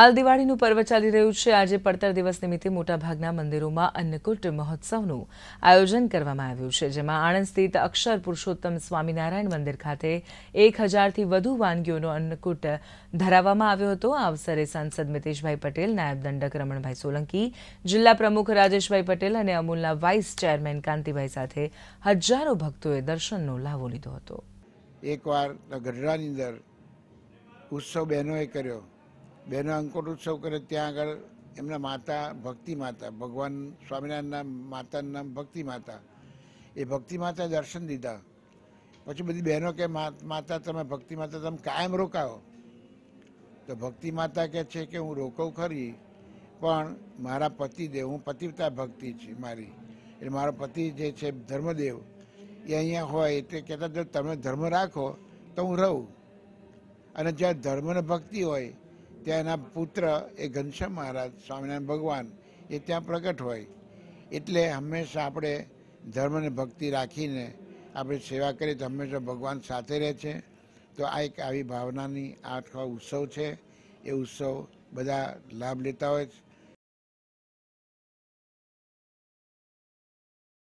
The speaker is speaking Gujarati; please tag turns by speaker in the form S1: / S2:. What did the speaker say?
S1: હાલ દિવાળીનું પર્વ ચાલી રહ્યું છે આજે પડતર દિવસ નિમિત્તે મોટાભાગના મંદિરોમાં અન્નકૂટ મહોત્સવનું આયોજન કરવામાં આવ્યું છે જેમાં આણંદ સ્થિત અક્ષર પુરુષોત્તમ સ્વામિનારાયણ મંદિર ખાતે એક હજારથી વધુ વાનગીઓનો અન્નકૂટ ધરાવવામાં આવ્યો હતો આ અવસરે સાંસદ મિતેશભાઈ પટેલ નાયબ દંડક રમણભાઈ સોલંકી જિલ્લા પ્રમુખ રાજેશભાઈ પટેલ અને અમૂલના વાઇસ ચેરમેન કાંતિભાઈ સાથે હજારો ભક્તોએ દર્શનનો લાભો લીધો હતો
S2: એકવાર ગઢડાની અંદર ઉત્સવ બહેનોએ કર્યો બહેનો અંકોટ ઉત્સવ કરે ત્યાં આગળ એમના માતા ભક્તિ માતા ભગવાન સ્વામિનારાયણના માતાનું નામ ભક્તિ માતા એ ભક્તિ માતા દર્શન દીધા પછી બધી બહેનો કે માતા તમે ભક્તિ માતા તમે કાયમ રોકાવો તો ભક્તિ માતા કહે છે કે હું રોકવું ખરી પણ મારા પતિદેવ હું પતિવતા ભક્તિ છે મારી એટલે મારો પતિ જે છે ધર્મદેવ એ અહીંયા હોય તે કહેતા જો તમે ધર્મ રાખો તો હું રહું અને જ્યાં ધર્મને ભક્તિ હોય ત્યાં એના પુત્ર એ ઘનશ્યામ મહારાજ સ્વામિનારાયણ ભગવાન એ ત્યાં પ્રગટ હોય એટલે હંમેશા આપણે ધર્મને ભક્તિ રાખીને આપણે સેવા કરીએ તો હંમેશા ભગવાન સાથે રહે છે તો આ એક આવી ભાવનાની આ ઉત્સવ છે એ ઉત્સવ બધા લાભ લેતા હોય છે